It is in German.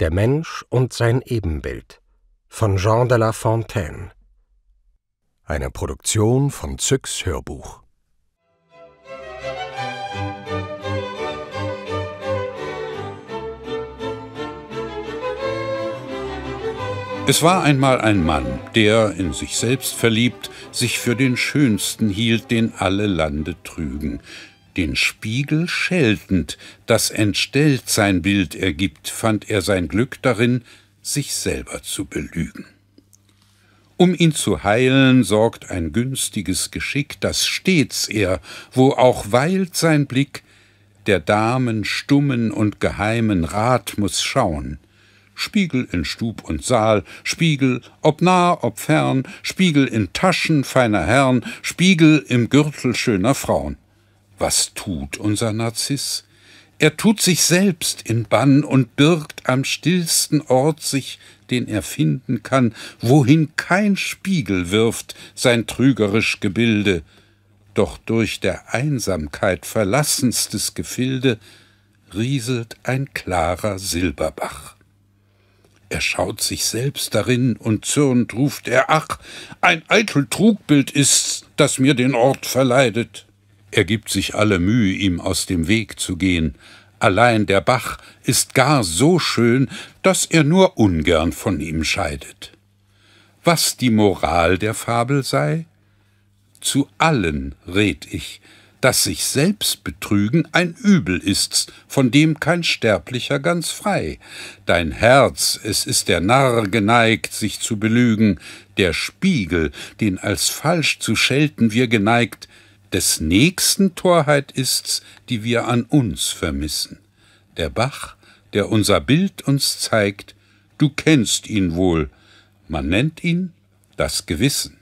Der Mensch und sein Ebenbild von Jean de La Fontaine. Eine Produktion von Zyx Hörbuch. Es war einmal ein Mann, der, in sich selbst verliebt, sich für den schönsten hielt, den alle Lande trügen, den Spiegel scheltend, das entstellt sein Bild ergibt, fand er sein Glück darin, sich selber zu belügen. Um ihn zu heilen, sorgt ein günstiges Geschick, das stets er, wo auch weilt sein Blick, der Damen stummen und geheimen Rat muß schauen. Spiegel in Stub und Saal, Spiegel, ob nah, ob fern, Spiegel in Taschen feiner Herrn, Spiegel im Gürtel schöner Frauen. Was tut unser Narziss? Er tut sich selbst in Bann und birgt am stillsten Ort sich, den er finden kann, wohin kein Spiegel wirft sein trügerisch Gebilde. Doch durch der Einsamkeit verlassenstes Gefilde rieselt ein klarer Silberbach. Er schaut sich selbst darin und zürnt ruft er, ach, ein eitel Trugbild ist's, das mir den Ort verleidet. Er gibt sich alle Mühe, ihm aus dem Weg zu gehen. Allein der Bach ist gar so schön, dass er nur ungern von ihm scheidet. Was die Moral der Fabel sei? Zu allen red ich, dass sich selbst betrügen ein Übel ist's, von dem kein Sterblicher ganz frei. Dein Herz, es ist der Narr geneigt, sich zu belügen, der Spiegel, den als falsch zu schelten wir geneigt, des nächsten Torheit ist's, die wir an uns vermissen. Der Bach, der unser Bild uns zeigt, du kennst ihn wohl, man nennt ihn das Gewissen.